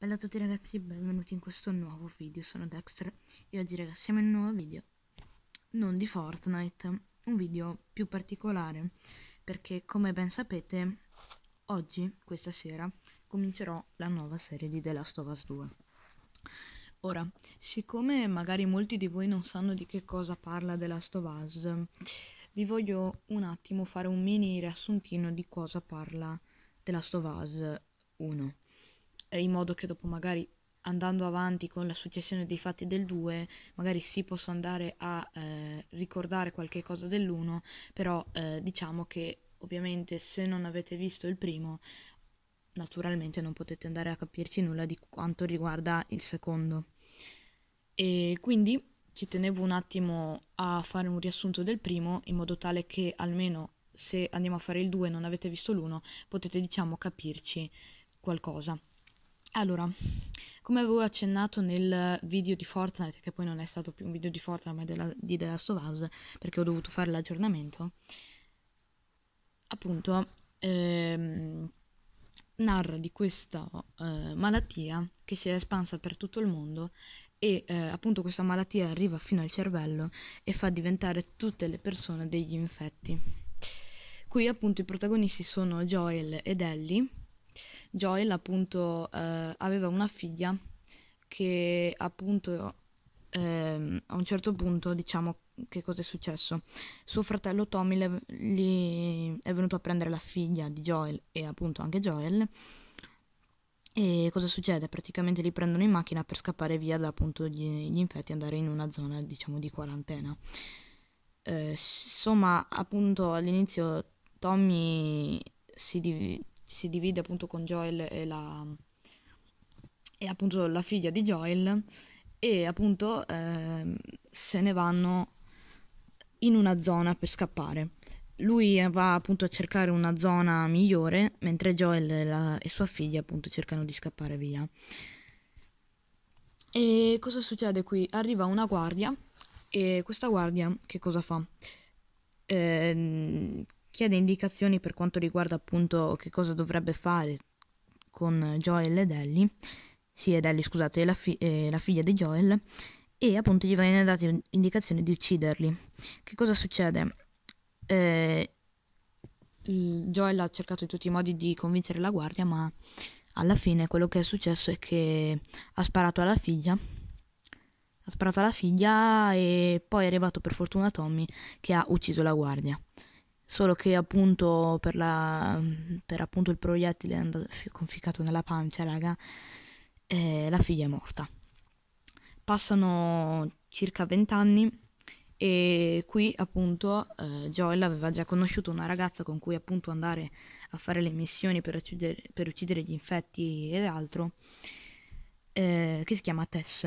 Bella a tutti ragazzi, benvenuti in questo nuovo video, sono Dexter e oggi ragazzi siamo in un nuovo video, non di Fortnite, un video più particolare, perché come ben sapete, oggi, questa sera, comincerò la nuova serie di The Last of Us 2. Ora, siccome magari molti di voi non sanno di che cosa parla The Last of Us, vi voglio un attimo fare un mini riassuntino di cosa parla The Last of Us 1. Eh, in modo che dopo magari andando avanti con la successione dei fatti del 2, magari si possa andare a eh, ricordare qualche cosa dell'1, però eh, diciamo che ovviamente se non avete visto il primo, naturalmente non potete andare a capirci nulla di quanto riguarda il secondo. E quindi ci tenevo un attimo a fare un riassunto del primo in modo tale che almeno se andiamo a fare il 2 e non avete visto l'1 potete diciamo capirci qualcosa. Allora, come avevo accennato nel video di Fortnite, che poi non è stato più un video di Fortnite, ma della, di The Last of Us, perché ho dovuto fare l'aggiornamento, appunto, ehm, narra di questa eh, malattia che si è espansa per tutto il mondo e eh, appunto questa malattia arriva fino al cervello e fa diventare tutte le persone degli infetti. Qui appunto i protagonisti sono Joel ed Ellie Joel appunto eh, aveva una figlia che appunto eh, a un certo punto diciamo che cosa è successo suo fratello Tommy le, le, è venuto a prendere la figlia di Joel e appunto anche Joel e cosa succede? Praticamente li prendono in macchina per scappare via da appunto gli, gli infetti e andare in una zona diciamo di quarantena eh, insomma appunto all'inizio Tommy si, div- si divide appunto con Joel e la, e appunto la figlia di Joel e appunto eh, se ne vanno in una zona per scappare. Lui va appunto a cercare una zona migliore, mentre Joel e, la, e sua figlia appunto cercano di scappare via. E cosa succede qui? Arriva una guardia e questa guardia che cosa fa? Eh, chiede indicazioni per quanto riguarda appunto che cosa dovrebbe fare con Joel ed Ellie, sì ed Ellie scusate, la, fi- eh, la figlia di Joel, e appunto gli viene data indicazione di ucciderli. Che cosa succede? Eh, Joel ha cercato in tutti i modi di convincere la guardia, ma alla fine quello che è successo è che ha sparato alla figlia. Ha sparato alla figlia e poi è arrivato per fortuna Tommy che ha ucciso la guardia solo che appunto per, la, per appunto il proiettile è andato conficcato nella pancia, raga, eh, la figlia è morta. Passano circa 20 anni e qui appunto eh, Joel aveva già conosciuto una ragazza con cui appunto andare a fare le missioni per uccidere, per uccidere gli infetti ed altro, eh, che si chiama Tess.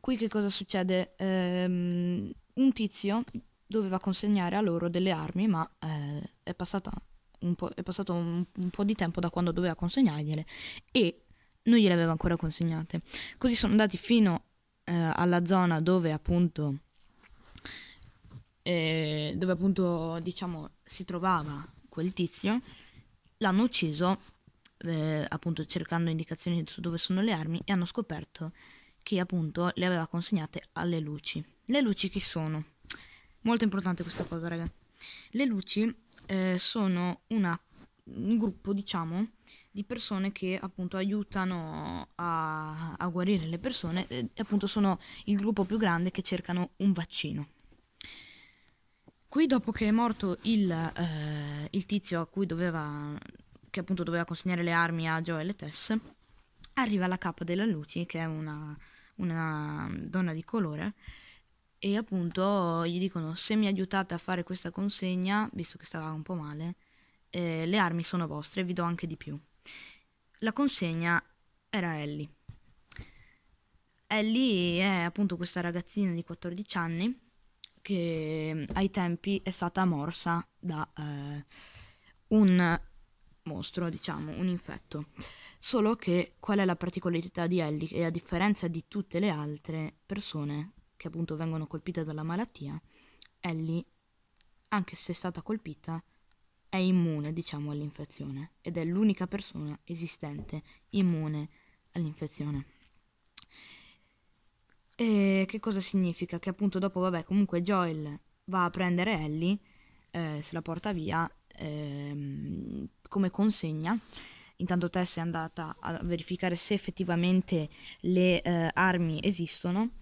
Qui che cosa succede? Um, un tizio doveva consegnare a loro delle armi, ma eh, è, un è, passato un, un po' di tempo da quando doveva consegnargliele e non gliele aveva ancora consegnate. Così sono andati fino eh, alla zona dove appunto, eh, dove appunto diciamo si trovava quel tizio, l'hanno ucciso eh, appunto cercando indicazioni su dove sono le armi e hanno scoperto che appunto le aveva consegnate alle luci. Le luci chi sono? Molto importante questa cosa, raga. Le luci eh, sono una, un gruppo, diciamo, di persone che appunto aiutano a, a guarire le persone e eh, appunto sono il gruppo più grande che cercano un vaccino. Qui dopo che è morto il, eh, il tizio a cui doveva, che appunto doveva consegnare le armi a Joel e Tess, arriva la capa della Luci, che è una, una donna di colore, e appunto gli dicono se mi aiutate a fare questa consegna, visto che stava un po' male, eh, le armi sono vostre e vi do anche di più. La consegna era Ellie. Ellie è appunto questa ragazzina di 14 anni che ai tempi è stata morsa da eh, un mostro, diciamo, un infetto. Solo che qual è la particolarità di Ellie? Che a differenza di tutte le altre persone che appunto vengono colpite dalla malattia, Ellie, anche se è stata colpita, è immune, diciamo, all'infezione ed è l'unica persona esistente immune all'infezione. E che cosa significa? Che appunto dopo, vabbè, comunque Joel va a prendere Ellie, eh, se la porta via eh, come consegna. Intanto Tess è andata a verificare se effettivamente le eh, armi esistono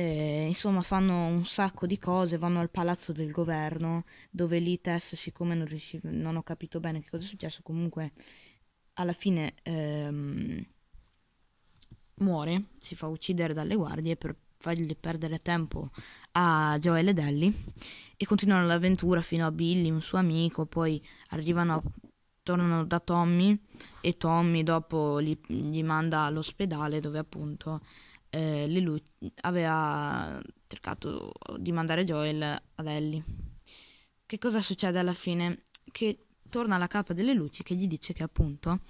eh, insomma fanno un sacco di cose, vanno al palazzo del governo dove lì Tess siccome non, riuscivo, non ho capito bene che cosa è successo comunque alla fine ehm, muore, si fa uccidere dalle guardie per fargli perdere tempo a Joel e Ellie e continuano l'avventura fino a Billy, un suo amico, poi arrivano a tornano da Tommy e Tommy dopo li, gli manda all'ospedale dove appunto eh, Lelouch aveva cercato di mandare Joel ad Ellie. Che cosa succede alla fine? Che torna la capa delle luci che gli dice che appunto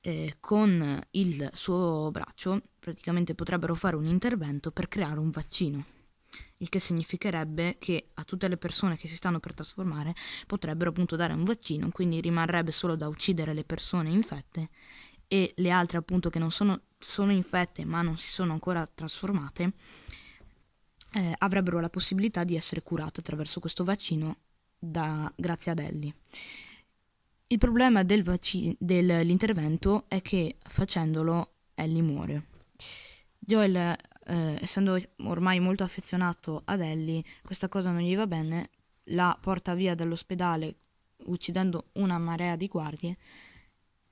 eh, con il suo braccio praticamente potrebbero fare un intervento per creare un vaccino, il che significherebbe che a tutte le persone che si stanno per trasformare potrebbero appunto dare un vaccino, quindi rimarrebbe solo da uccidere le persone infette e le altre appunto che non sono, sono infette ma non si sono ancora trasformate, eh, avrebbero la possibilità di essere curate attraverso questo vaccino da, grazie ad Ellie. Il problema del vac- dell'intervento è che facendolo Ellie muore. Joel, eh, essendo ormai molto affezionato ad Ellie, questa cosa non gli va bene, la porta via dall'ospedale uccidendo una marea di guardie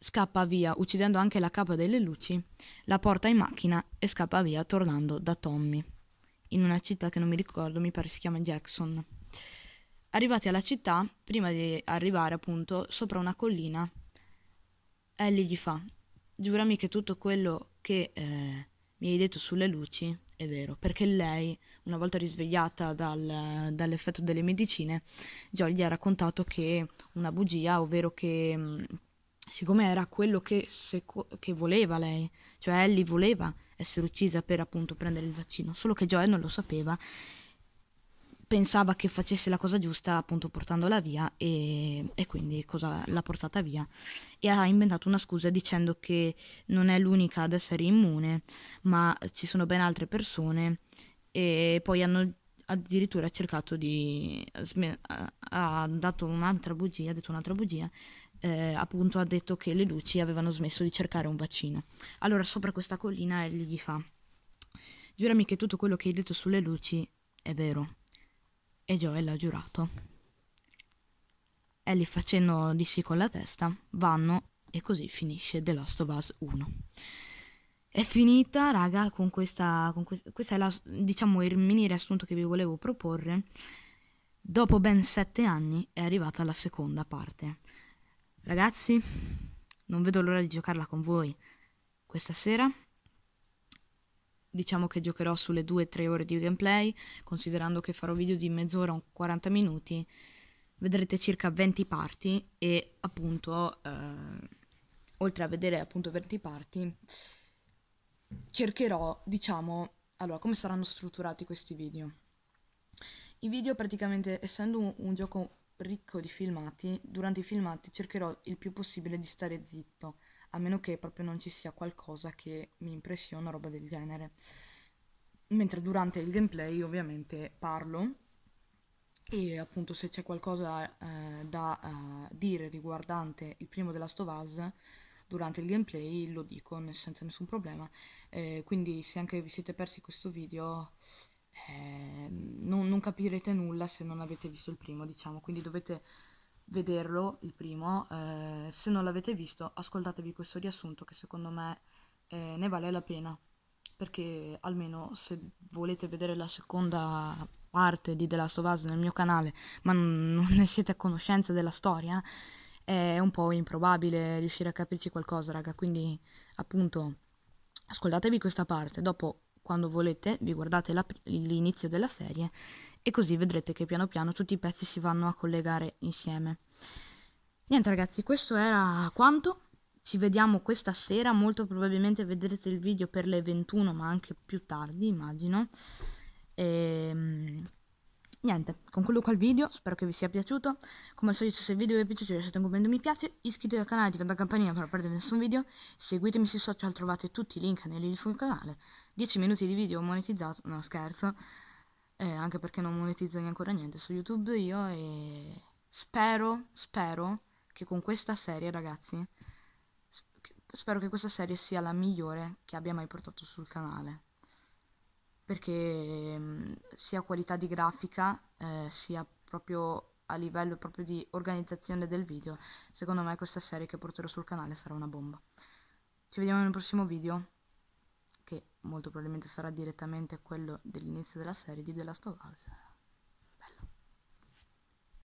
Scappa via, uccidendo anche la capa delle luci, la porta in macchina e scappa via tornando da Tommy. In una città che non mi ricordo, mi pare si chiama Jackson. Arrivati alla città, prima di arrivare appunto sopra una collina, Ellie gli fa: Giurami che tutto quello che eh, mi hai detto sulle luci è vero, perché lei, una volta risvegliata dal, dall'effetto delle medicine, già gli ha raccontato che una bugia, ovvero che mm, siccome era quello che, seco- che, voleva lei, cioè Ellie voleva essere uccisa per appunto prendere il vaccino, solo che Joel non lo sapeva, pensava che facesse la cosa giusta appunto portandola via e, e quindi cosa, l'ha portata via e ha inventato una scusa dicendo che non è l'unica ad essere immune, ma ci sono ben altre persone e poi hanno addirittura cercato di ha dato un'altra bugia, ha detto un'altra bugia eh, appunto ha detto che le luci avevano smesso di cercare un vaccino. Allora sopra questa collina egli gli fa, giurami che tutto quello che hai detto sulle luci è vero. E Joel ha giurato. Ellie facendo di sì con la testa, vanno e così finisce The Last of Us 1. È finita, raga, con questa, con que- questa è la, diciamo, il mini riassunto che vi volevo proporre. Dopo ben sette anni è arrivata la seconda parte. Ragazzi, non vedo l'ora di giocarla con voi. Questa sera diciamo che giocherò sulle 2-3 ore di gameplay, considerando che farò video di mezz'ora o 40 minuti, vedrete circa 20 parti e appunto eh, oltre a vedere appunto 20 parti cercherò, diciamo, allora come saranno strutturati questi video. I video praticamente essendo un, un gioco ricco di filmati, durante i filmati cercherò il più possibile di stare zitto, a meno che proprio non ci sia qualcosa che mi impressiona, roba del genere. Mentre durante il gameplay ovviamente parlo e appunto se c'è qualcosa eh, da eh, dire riguardante il primo della Stovaz durante il gameplay lo dico senza nessun problema. Eh, quindi se anche vi siete persi questo video Ehm, non, non, capirete nulla se non avete visto il primo, diciamo, quindi dovete vederlo il primo, eh, se non l'avete visto ascoltatevi questo riassunto che secondo me eh, ne vale la pena, perché almeno se volete vedere la seconda parte di The Last of Us nel mio canale, ma non, non ne siete a conoscenza della storia, è un po' improbabile riuscire a capirci qualcosa, raga, quindi appunto ascoltatevi questa parte, dopo quando volete vi guardate la, l'inizio della serie e così vedrete che piano piano tutti i pezzi si vanno a collegare insieme. Niente ragazzi, questo era quanto. Ci vediamo questa sera, molto probabilmente vedrete il video per le 21, ma anche più tardi, immagino. E, ehm, niente, concludo qua il video, spero che vi sia piaciuto, come al solito se il video vi è piaciuto lasciate un commento mi piace, iscrivetevi al canale, attivate la campanella per non perdere nessun video, seguitemi sui social, trovate tutti i link nell'info del canale, 10 minuti di video monetizzato, no scherzo, eh, anche perché non monetizzo neanche ancora niente su YouTube io e spero, spero che con questa serie ragazzi, spero che questa serie sia la migliore che abbia mai portato sul canale perché mm, sia qualità di grafica eh, sia proprio a livello proprio di organizzazione del video secondo me questa serie che porterò sul canale sarà una bomba ci vediamo nel prossimo video che molto probabilmente sarà direttamente quello dell'inizio della serie di The Last of Us